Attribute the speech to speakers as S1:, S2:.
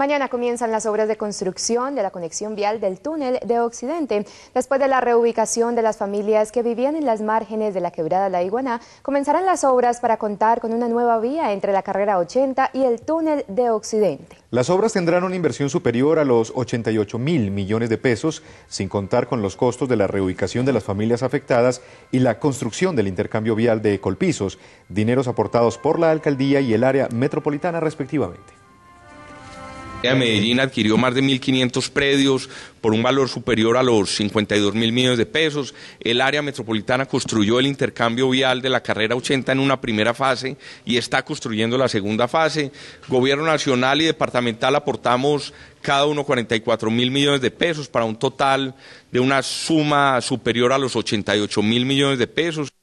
S1: Mañana comienzan las obras de construcción de la conexión vial del túnel de Occidente. Después de la reubicación de las familias que vivían en las márgenes de la quebrada La Iguana, comenzarán las obras para contar con una nueva vía entre la carrera 80 y el túnel de Occidente.
S2: Las obras tendrán una inversión superior a los 88 mil millones de pesos, sin contar con los costos de la reubicación de las familias afectadas y la construcción del intercambio vial de colpisos, dineros aportados por la alcaldía y el área metropolitana respectivamente
S3: de Medellín adquirió más de 1.500 predios por un valor superior a los 52 mil millones de pesos. El área metropolitana construyó el intercambio vial de la carrera 80 en una primera fase y está construyendo la segunda fase. Gobierno nacional y departamental aportamos cada uno 44 mil millones de pesos para un total de una suma superior a los 88 mil millones de pesos.